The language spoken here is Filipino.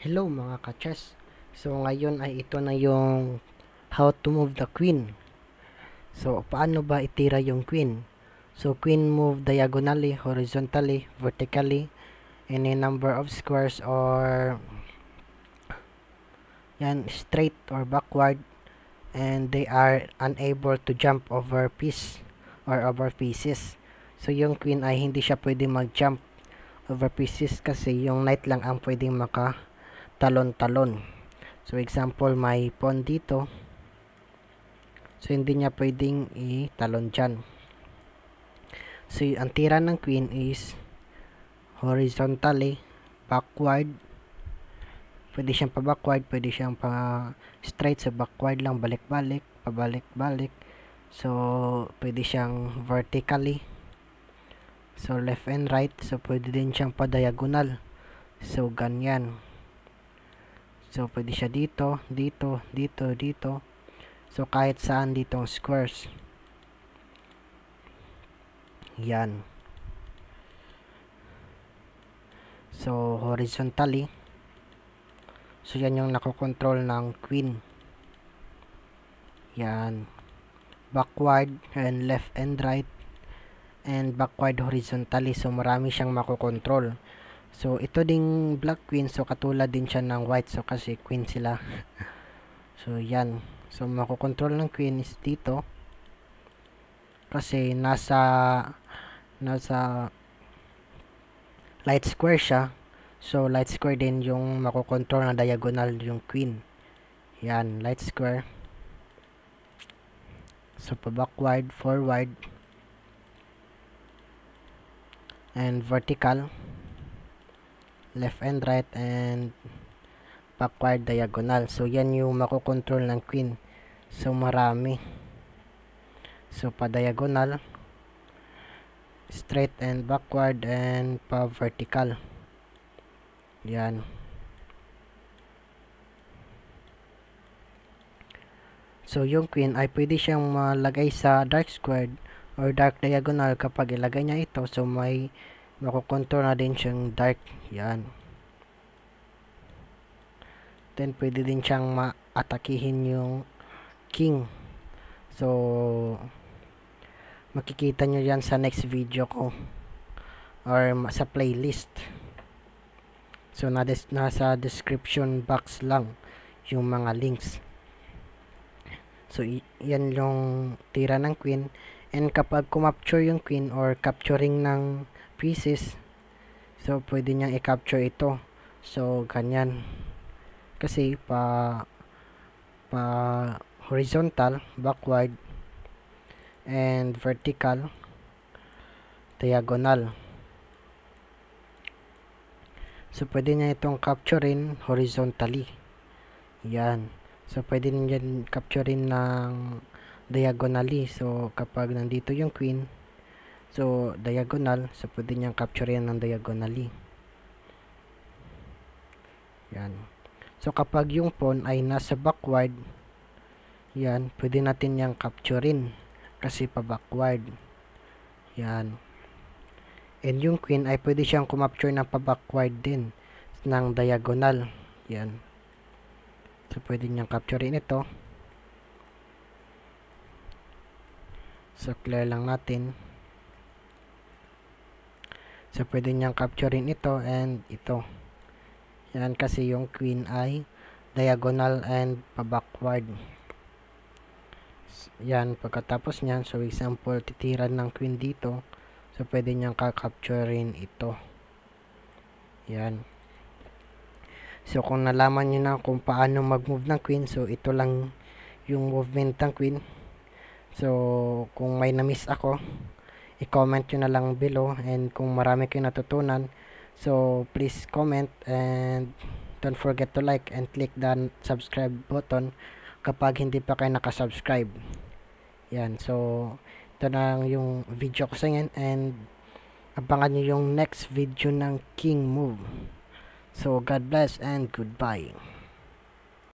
Hello mga ka-chess. So ngayon ay ito na yung how to move the queen. So paano ba itira yung queen? So queen move diagonally, horizontally, vertically, any number of squares or yan straight or backward and they are unable to jump over piece or over pieces. So yung queen ay hindi siya pwede mag-jump over pieces kasi yung knight lang ang pwedeng maka talon-talon. So, example, may pond dito. So, hindi niya pwedeng i-talon dyan. So, ang tira ng queen is horizontally, backward. Pwede siyang pa-backward, pwede siyang pa-straight. So, backward lang, balik-balik, pabalik-balik. So, pwede siyang vertically. So, left and right. So, pwede din siyang pa-diagonal. So, ganyan. So, pwede siya dito, dito, dito, dito. So, kahit saan dito ang squares. Yan. So, horizontally. So, yan yung nakokontrol ng queen. Yan. Backward and left and right. And backward horizontally. So, marami siyang makokontrol. So, ito ding black queen. So, katulad din siya ng white. So, kasi queen sila. so, yan. So, makokontrol ng queen is dito. Kasi, nasa nasa light square siya. So, light square din yung makokontrol na diagonal yung queen. Yan, light square. So, pa-backward, forward. And vertical. Vertical left and right and backward diagonal. So, yan yung makokontrol ng queen. So, marami. So, pa-diagonal, straight and backward, and pa-vertical. Yan. So, yung queen ay pwede siyang malagay sa dark squared or dark diagonal kapag ilagay niya ito. So, may makokontrol na din siyang dark. Yan. Then, pwede din siyang maatakihin yung king. So, makikita nyo yan sa next video ko or sa playlist. So, nasa description box lang yung mga links. So, yan yung tira ng queen. And kapag kumapture yung queen or capturing ng pieces, so, pwede niyang i-capture ito. So, ganyan kasi pa pa horizontal, backward and vertical diagonal. So, pwede niya itong capturein horizontally. Yan. So, pwede niya capturein ng diagonally. So, kapag nandito yung queen, so, diagonal. So, pwede niya capturein ng diagonally. Yan. So, kapag yung pawn ay nasa backward, yan, pwede natin yung capturein kasi pa-backward. Yan. And yung queen ay pwede siyang kumapture ng pa-backward din ng diagonal. Yan. So, pwede niyang capturein ito. So, clear lang natin. So, pwede niyang capturein ito and ito. Yan kasi yung queen ay diagonal and pabackward. Yan, pagkatapos niyan, so example, titiran ng queen dito. So, pwede niyang kakapturein ito. Yan. So, kung nalaman niyo na kung paano mag-move ng queen, so ito lang yung movement ng queen. So, kung may na-miss ako, i-comment nyo na lang below and kung marami kayo natutunan, so please comment and don't forget to like and click the subscribe button kapag hindi pa kayo nakasubscribe yan so ito na lang yung video ko sa ngayon and abangan nyo yung next video ng King Move so God bless and goodbye